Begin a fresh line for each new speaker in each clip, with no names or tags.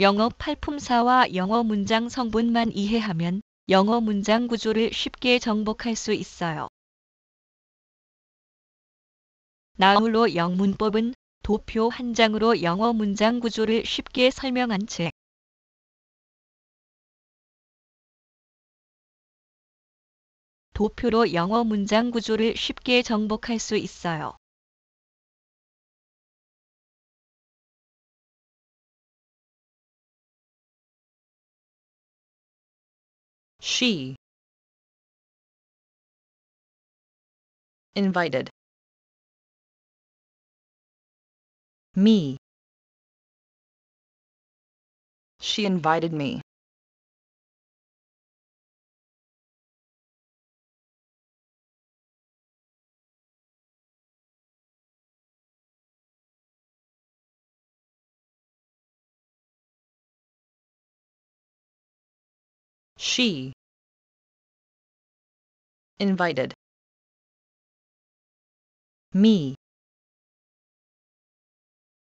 영어 팔품사와 영어 문장 성분만 이해하면 영어 문장 구조를 쉽게 정복할 수 있어요. 나홀로 영문법은 도표 한 장으로 영어 문장 구조를 쉽게 설명한 책.
도표로 영어 문장 구조를 쉽게 정복할 수 있어요. she invited me she invited me She invited me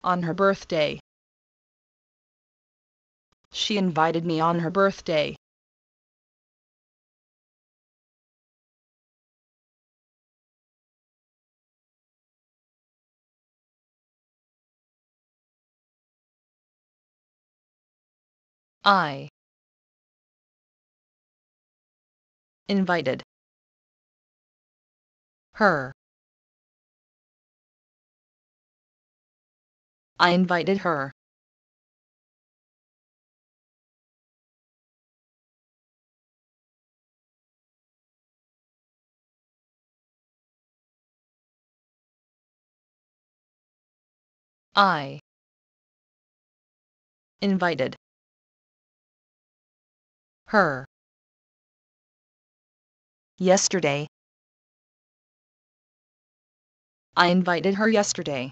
on her birthday. She invited me on her birthday. I invited her I invited her I invited her yesterday. I invited her yesterday.